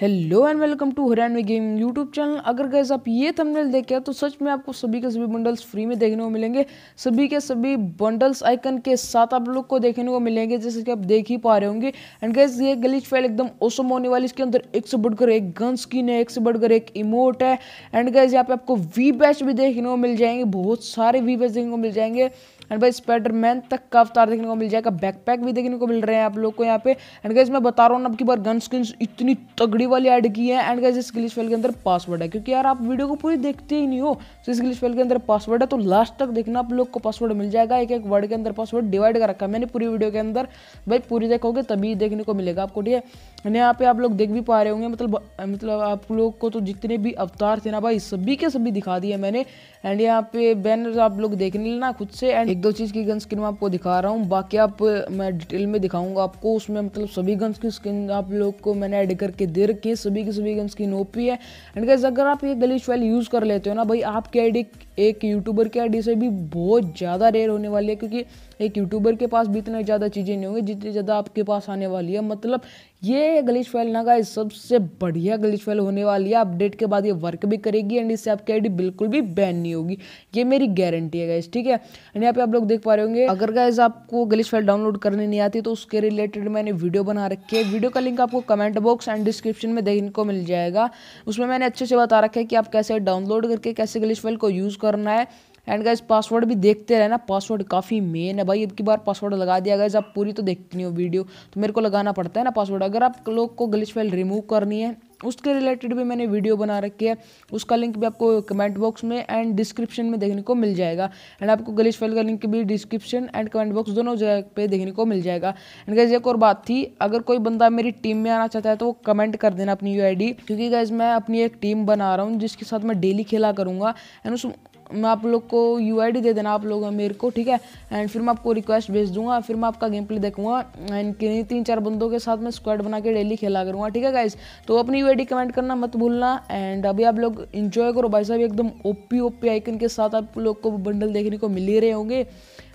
hello and welcome to Haryanvi game YouTube channel अगर guys आप ये थंबनेल देखें तो सच में आपको सभी के सभी बंडल्स फ्री में देखने को मिलेंगे सभी के सभी बंडल्स आइकन के साथ आप लोग को देखने को मिलेंगे जैसे कि आप देख ही पा रहे होंगे एंड गैस ये गलीच फाइल एकदम ओसम होने वाली इसके अंदर एक से बढ़कर एक गन स्किन है एक से बढ़कर एक इमोट है एंड गैस यहाँ पे आपको वी बैच भी देखने को मिल जाएंगे बहुत सारे वी बैच देखने को मिल जाएंगे एंड भाई स्पाइडरमैन तक का अवतार देखने को मिल जाएगा बैकपैक भी देखने को मिल रहे हैं आप लोग को यहाँ पे एंड गाइज मैं बता रहा हूँ आपकी बार गन स्किन इतनी तगड़ी वाली ऐड की है एंड गाइज इस ग्लिच फेल के अंदर पासवर्ड है क्योंकि यार आप वीडियो को पूरी देखते ही नहीं हो तो इस ग्लिच फेल के अंदर पासवर्ड है तो लास्ट तक देखना आप लोग को पासवर्ड मिल जाएगा एक एक वर्ड के अंदर पासवर्ड डिवाइड कर रखा है मैंने पूरी वीडियो के अंदर भाई पूरी देखोगे तभी देखने को मिलेगा आपको ठीक है यहाँ पे आप लोग देख भी पा रहे होंगे मतलब मतलब आप लोग को तो जितने भी अवतार थे ना भाई सभी के सभी दिखा दिए मैंने एंड यहाँ पे बैनर आप लोग देख लेना खुद से एंड एक दो चीज़ की गन स्किन में आपको दिखा रहा हूँ बाकी आप मैं डिटेल में दिखाऊंगा आपको उसमें मतलब सभी गन्स की स्किन आप लोग को मैंने ऐड करके दे रखी है सभी की सभी गन स्किन ओपी है एंड गैस अगर आप ये गलीश फाइल यूज़ कर लेते हो ना भाई आपकी आईडी एक यूट्यूबर की आईडी से भी बहुत ज़्यादा रेयर होने वाली है क्योंकि एक यूट्यूबर के पास भी इतना ज़्यादा चीज़ें नहीं होंगी जितनी ज़्यादा आपके पास आने वाली है मतलब ये गलिश फाइल ना का सबसे बढ़िया गलिश फाइल होने वाली है अपडेट के बाद ये वर्क भी करेगी एंड इससे आपकी आईडी बिल्कुल भी बैन नहीं होगी ये मेरी गारंटी है गाइस ठीक है एंड यहाँ पे आप लोग देख पा रहे होंगे अगर गाइज आपको गलिश फाइल डाउनलोड करने नहीं आती तो उसके रिलेटेड मैंने वीडियो बना रखी है वीडियो का लिंक आपको कमेंट बॉक्स एंड डिस्क्रिप्शन में देखने को मिल जाएगा उसमें मैंने अच्छे से बता रखा है कि आप कैसे डाउनलोड करके कैसे गलिश फाइल को यूज़ करना है एंड गाइज पासवर्ड भी देखते रहना पासवर्ड काफ़ी मेन है भाई अब की बार पासवर्ड लगा दिया गया आप पूरी तो देखते नहीं हो वीडियो तो मेरे को लगाना पड़ता है ना पासवर्ड अगर आप लोग को गलिश फाइल रिमूव करनी है उसके रिलेटेड भी मैंने वीडियो बना रखी है उसका लिंक भी आपको कमेंट बॉक्स में एंड डिस्क्रिप्शन में देखने को मिल जाएगा एंड आपको गलिश फाइल का लिंक भी डिस्क्रिप्शन एंड कमेंट बॉक्स दोनों जगह पे देखने को मिल जाएगा एंड गैज एक और बात थी अगर कोई बंदा मेरी टीम में आना चाहता है तो वो कमेंट कर देना अपनी यू क्योंकि गैज मैं अपनी एक टीम बना रहा हूँ जिसके साथ मैं डेली खेला करूँगा एंड उस मैं आप लोग को यू दे देना आप लोग मेरे को ठीक है एंड फिर मैं आपको रिक्वेस्ट भेज दूंगा फिर मैं आपका गेम प्ले देखूंगा एंड कि तीन चार बंदों के साथ मैं स्क्वाड बना के डेली खेला करूँगा ठीक है गाइज तो अपनी यू कमेंट करना मत भूलना एंड अभी आप लोग इन्जॉय करो भाई साहब एकदम ओपी ओपी आइकन के साथ आप लोग को बंडल देखने को मिल ही रहे होंगे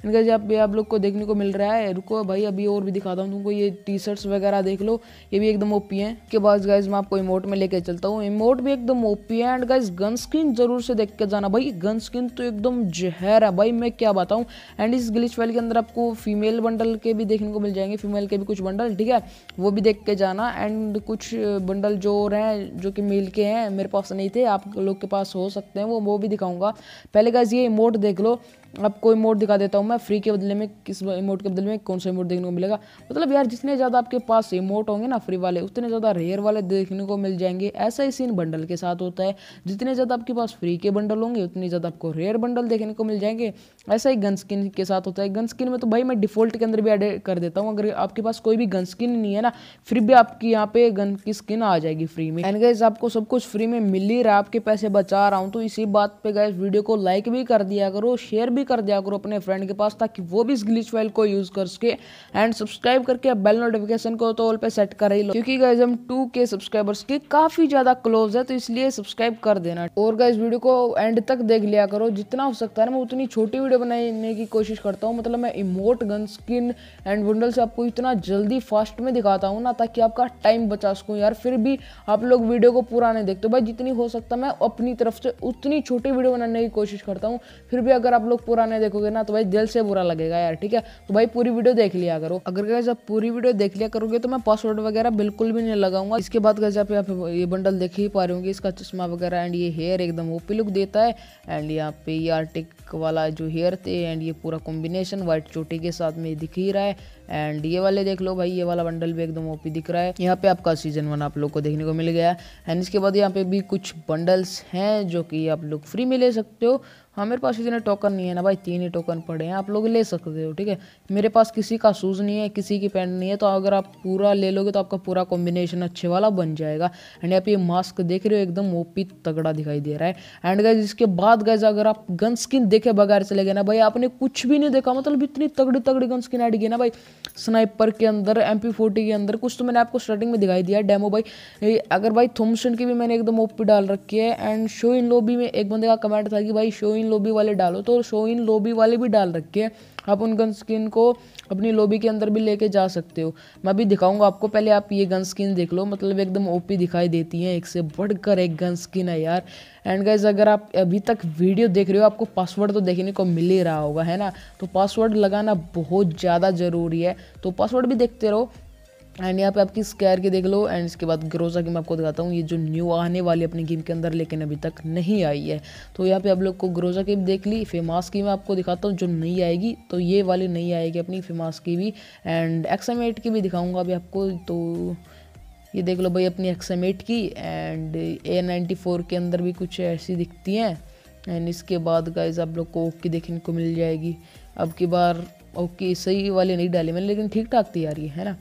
इनका जब भी आप लोग को देखने को मिल रहा है रुको भाई अभी और भी दिखाता हूँ तुमको ये टी शर्ट्स वगैरह देख लो ये भी एकदम ओपी है के बाद गाइज मैं आपको इमोट में लेके चलता हूँ इमोट भी एकदम ओपी है एंड गाइज गन स्क्रीन जरूर से देख के जाना भाई गन स्क्रीन तो एकदम जहर है भाई मैं क्या बताऊँ एंड इस ग्लिच फाइल के अंदर आपको फीमेल बंडल के भी देखने को मिल जाएंगे फीमेल के भी कुछ बंडल ठीक है वो भी देख के जाना एंड कुछ बंडल जो और हैं जो कि मेल के हैं मेरे पास नहीं थे आप लोग के पास हो सकते हैं वो वो भी दिखाऊंगा पहले गाइज ये इमोट देख लो आपको इमोट दिखा देता हूँ मैं फ्री के बदले में किस इमोट के बदले में कौन सा इमोट देखने को मिलेगा मतलब यार जितने ज़्यादा आपके पास इमोट होंगे ना फ्री वाले उतने ज़्यादा रेयर वाले देखने को मिल जाएंगे ऐसा ही सीन बंडल के साथ होता है जितने ज़्यादा आपके पास फ्री के बंडल होंगे उतने ज़्यादा आपको रेयर बंडल देखने को मिल जाएंगे ऐसा ही गन स्किन के साथ होता है गन स्किन में तो भाई मैं डिफ़ॉल्ट के अंदर भी ऐड कर देता हूँ अगर आपके पास कोई भी गन स्किन नहीं है ना फिर भी आपकी यहाँ पे गन की स्किन आ जाएगी फ्री में एंड गाइज आपको सब कुछ फ्री में मिल ही रहा आपके पैसे बचा रहा हूँ तो इसी बात पे गाइज वीडियो को लाइक भी कर दिया करो शेयर भी कर दिया करो अपने फ्रेंड के पास ताकि वो भी इस ग्लिच फाइल को यूज़ कर सके एंड सब्सक्राइब करके बेल नोटिफिकेशन को तो ऑल पे सेट कर ही लो क्योंकि गाइज हम टू के सब्सक्राइबर्स के काफ़ी ज़्यादा क्लोज है तो इसलिए सब्सक्राइब कर देना और गाइज वीडियो को एंड तक देख लिया करो जितना हो सकता है ना मैं उतनी छोटी वीडियो बनाने की कोशिश करता हूँ मतलब मैं emote gun skin and bundle आपको इतना जल्दी फास्ट में दिखाता हूँ ना ताकि आपका टाइम बचा सकूँ यार फिर भी आप लोग वीडियो को पूरा नहीं देखते भाई जितनी हो सकता मैं अपनी तरफ से उतनी छोटी वीडियो बनाने की कोशिश करता हूँ फिर भी अगर आप लोग पूरा नहीं देखोगे ना तो भाई दिल से बुरा लगेगा यार ठीक है तो भाई पूरी वीडियो देख लिया करो अगर कैसे आप पूरी वीडियो देख लिया करोगे तो मैं पासवर्ड वगैरह बिल्कुल भी नहीं लगाऊंगा इसके बाद कैसे आप यहाँ ये बंडल देख ही पा रहे होंगे इसका चश्मा वगैरह एंड ये हेयर एकदम ओपी लुक देता है एंड यहाँ पे ये आर्टिक वाला जो हेयर हेयर थे एंड ये पूरा कॉम्बिनेशन व्हाइट चोटी के साथ में दिख ही रहा है एंड ये वाले देख लो भाई ये वाला बंडल भी एकदम ओपी दिख रहा है यहाँ पे आपका सीजन वन आप लोग को देखने को मिल गया एंड इसके बाद यहाँ पे भी कुछ बंडल्स हैं जो कि आप लोग फ्री में ले सकते हो हाँ मेरे पास इतने टोकन नहीं है ना भाई तीन ही टोकन पड़े हैं आप लोग ले सकते हो ठीक है मेरे पास किसी का शूज़ नहीं है किसी की पैंट नहीं है तो अगर आप पूरा ले लोगे तो आपका पूरा कॉम्बिनेशन अच्छे वाला बन जाएगा एंड यहाँ पे मास्क देख रहे हो एकदम ओपी तगड़ा दिखाई दे रहा है एंड गाइज इसके बाद गैज अगर आप गन स्किन देखे बगैर चले गए ना भाई आपने कुछ भी नहीं देखा मतलब इतनी तगड़ी तगड़ी गन स्किन हट की ना भाई स्नाइपर के अंदर एम पी फोर्टी के अंदर कुछ तो मैंने आपको स्टार्टिंग में दिखाई दिया डेमो भाई अगर भाई थॉमसन की भी मैंने एकदम ओप पी डाल रखी है एंड शो इन लोबी में एक बंदे का कमेंट था कि भाई शो इन लोबी वाले डालो तो शो इन लोबी वाले भी डाल रखे हैं आप उन गन स्किन को अपनी लॉबी के अंदर भी लेके जा सकते हो मैं अभी दिखाऊंगा आपको पहले आप ये गन स्किन देख लो मतलब एकदम ओपी दिखाई देती हैं एक से बढ़कर एक गन स्किन है यार एंड गाइज अगर आप अभी तक वीडियो देख रहे हो आपको पासवर्ड तो देखने को मिल ही रहा होगा है ना तो पासवर्ड लगाना बहुत ज़्यादा ज़रूरी है तो पासवर्ड भी देखते रहो एंड यहाँ पे आपकी किस के देख लो एंड इसके बाद ग्रोजा की मैं आपको दिखाता हूँ ये जो न्यू आने वाली अपनी गेम के अंदर लेकिन अभी तक नहीं आई है तो यहाँ पे आप लोग को ग्रोजा की भी देख ली फेमास की मैं आपको दिखाता हूँ जो नहीं आएगी तो ये वाली नहीं आएगी अपनी फेमास की भी एंड एक्सामेट की भी दिखाऊँगा अभी आपको तो ये देख लो भाई अपनी एक्सामेट की एंड ए नाइन्टी फोर के अंदर भी कुछ ऐसी दिखती हैं एंड इसके बाद गाइज आप लोग को ओके देखने को मिल जाएगी अब की बार ओके सही वाले नहीं डाले मैंने लेकिन ठीक ठाक थी यार ये है ना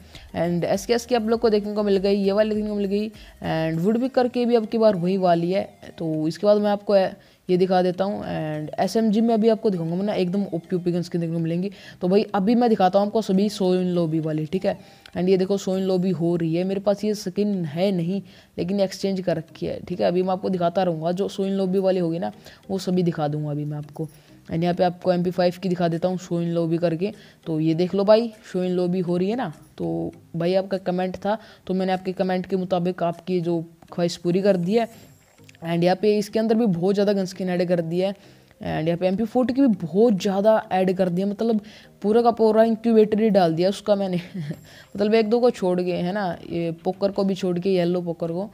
एंड एस के एस की आप लोग को देखने को मिल गई ये वाली देखने को मिल गई एंड वुड भी करके भी अब की बार वही वाली है तो इसके बाद मैं आपको ये दिखा देता हूँ एंड एस एम जी में अभी आपको दिखाऊंगा मैं ना एकदम ओपी ओपी गन स्किन देखने को मिलेंगी तो भाई अभी मैं दिखाता हूँ आपको सभी सो इन लोबी वाली ठीक है एंड ये देखो सो इन लोबी हो रही है मेरे पास ये स्किन है नहीं लेकिन एक्सचेंज कर रखी है ठीक है अभी मैं आपको दिखाता रहूँगा जो सो इन लोबी वाली होगी ना वो सभी दिखा दूँगा अभी मैं आपको અહીંયા પે આપકો MP5 કી દિખા દેતા હું શો ઇન લોબી કરકે તો યે દેખ લો ભાઈ શો ઇન લોબી હો રહી હે ના તો ભાઈ આપકા કમેન્ટ થા તો મેને આપકે કમેન્ટ કે મુતાબિક આપકી જો કાઈસ પૂરી કર દિયા હે એન્ડ યહાં પે ઇસકે અંદર ભી બહોત જ્યાદા ગન સ્કિન એડ કર દિયા હે એન્ડ યહાં પે MP40 કી ભી બહોત જ્યાદા એડ કર દિયા મતલબ પૂરા કાપો ઓર ઇન્ક્યુબેટરી ડાલ દિયા ઉસકા મેને મતલબ એક-દો કો છોડ ગયે હે ના યે પોકર કો ભી છોડ કે યેલો પોકર કો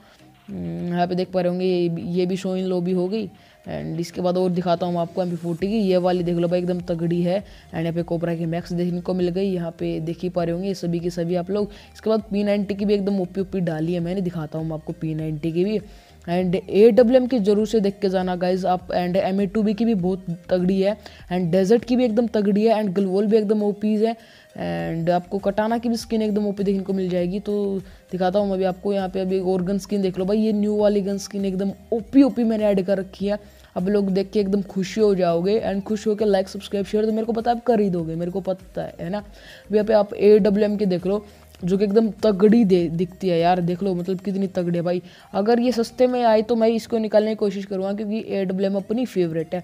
યહાં પે દેખ 파 રહે હોંગે યે ભી શો ઇન લોબી હો ગઈ एंड इसके बाद और दिखाता हूँ आपको एम पी फोर्टी की ये वाली देख लो भाई एकदम तगड़ी है एंड यहाँ पे कोपरा की मैक्स देखने को मिल गई यहाँ पे देख ही पा रहे होंगे सभी के सभी आप लोग इसके बाद पी नाइन्टी की भी एकदम ओपी ओपी डाली है मैंने दिखाता हूँ आपको पी नाइन्टी की भी एंड ए डब्ल्यू एम की जरूर से देख के जाना गाइज आप and M A two B की भी बहुत तगड़ी है एंड डेजर्ट की भी एकदम तगड़ी है एंड ग्लवोल भी एकदम ओपीज है एंड आपको कटाना की भी स्किन एकदम ओपी देखने को मिल जाएगी तो दिखाता हूँ अभी आपको यहाँ पे अभी और गन स्किन देख लो भाई ये न्यू वाली गन स्किन एकदम ओपी ओपी मैंने ऐड कर रखी है आप लोग देख के एकदम खुशी हो जाओगे एंड खुश होकर लाइक सब्सक्राइब शेयर तो मेरे को पता आप कर ही दोगे मेरे को पता है है ना यहाँ पे आप ए डब्ल्यू एम की देख लो जो कि एकदम तगड़ी दे दिखती है यार देख लो मतलब कितनी तगड़ी है भाई अगर ये सस्ते में आए तो मैं इसको निकालने की कोशिश करूँगा क्योंकि ए डब्ल्यू एम अपनी फेवरेट है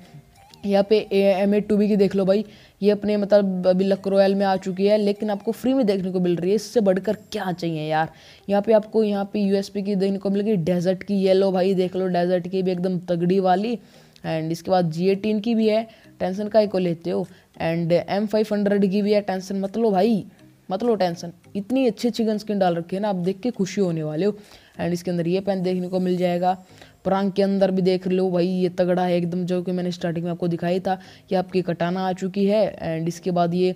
यहाँ पे एम ए टू बी की देख लो भाई ये अपने मतलब अभी लक रॉयल में आ चुकी है लेकिन आपको फ्री में देखने को मिल रही है इससे बढ़कर क्या चाहिए यार यहाँ पे आपको यहाँ पे यूएसपी की देखने को मिलेगी डेजर्ट की येलो भाई देख लो डेजर्ट की भी एकदम तगड़ी वाली एंड इसके बाद जी एटीन की भी है टेंशन का ही को लेते हो एंड एम फाइव हंड्रेड की भी है टेंशन मतलब भाई मतलब टेंशन इतनी अच्छी अच्छी गन स्किन डाल रखी है ना आप देख के खुशी होने वाले हो एंड इसके अंदर ये पेन देखने को मिल जाएगा प्रांग के अंदर भी देख लो भाई ये तगड़ा है एकदम जो कि मैंने स्टार्टिंग में आपको दिखाई था कि आपकी कटाना आ चुकी है एंड इसके बाद ये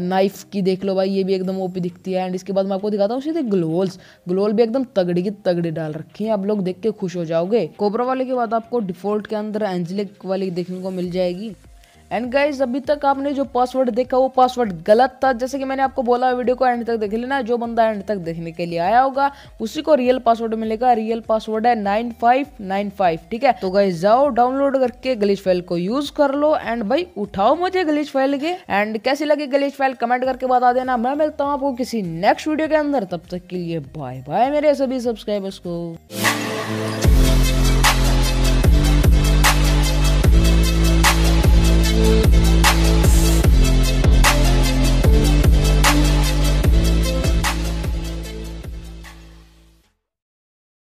नाइफ की देख लो भाई ये भी एकदम ओपी दिखती है एंड इसके बाद मैं आपको दिखाता हूँ सीधे ग्लोल्स ग्लोल भी एकदम तगड़ी की तगड़ी डाल रखी है आप लोग देख के खुश हो जाओगे कोबरा वाले के बाद आपको डिफॉल्ट के अंदर एंजिलिक वाली देखने को मिल जाएगी एंड गाइज अभी तक आपने जो पासवर्ड देखा वो पासवर्ड गलत था जैसे कि मैंने आपको बोला वीडियो को एंड तक देख लेना जो बंदा एंड तक देखने के लिए आया होगा उसी को रियल पासवर्ड मिलेगा रियल पासवर्ड है नाइन फाइव नाइन फाइव ठीक है तो गाइज जाओ डाउनलोड करके गलीज फाइल को यूज कर लो एंड भाई उठाओ मुझे गलीज फाइल के एंड कैसी लगी गलीज फाइल कमेंट करके बता देना मैं मिलता हूँ आपको किसी नेक्स्ट वीडियो के अंदर तब तक के लिए बाय बाय मेरे सभी सब्सक्राइबर्स को